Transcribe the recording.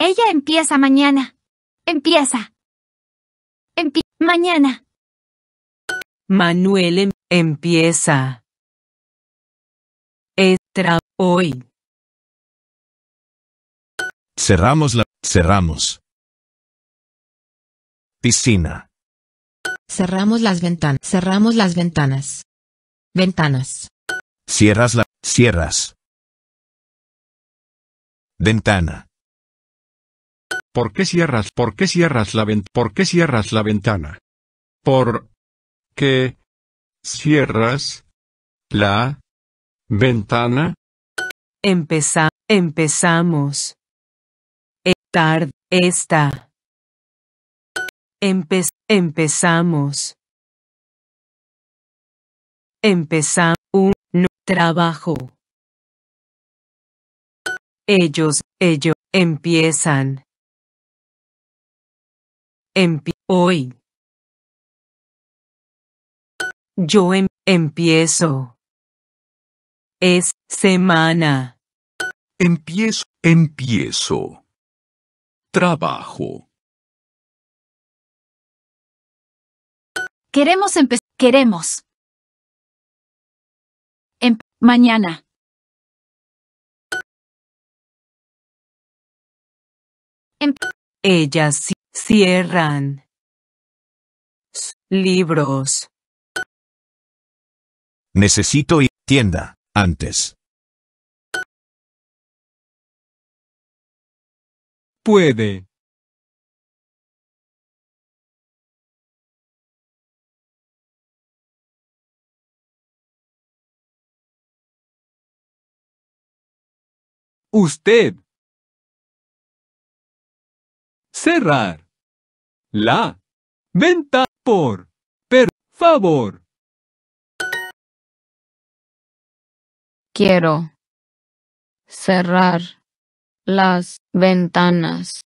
Ella empieza mañana. Empieza. Empieza mañana. Manuel em-, empieza. Extra hoy. Cerramos la. Cerramos. Piscina. Cerramos las ventanas. Cerramos las ventanas. Ventanas. Cierras la. Cierras. Ventana. ¿Por qué cierras? ¿Por qué cierras la ventana? ¿Por qué cierras la ventana? ¿Por qué cierras la ventana? empezamos. tarde, está. empezamos. Empezamos un trabajo. Ellos, ellos, empiezan hoy. Yo em-, empiezo. Es semana. Empiezo, empiezo. Trabajo. Queremos empezar. Queremos. Em-, mañana. Em-, Ella sí cierran libros. Necesito ir tienda antes. Puede. Usted. Cerrar la venta por favor. Quiero cerrar las ventanas.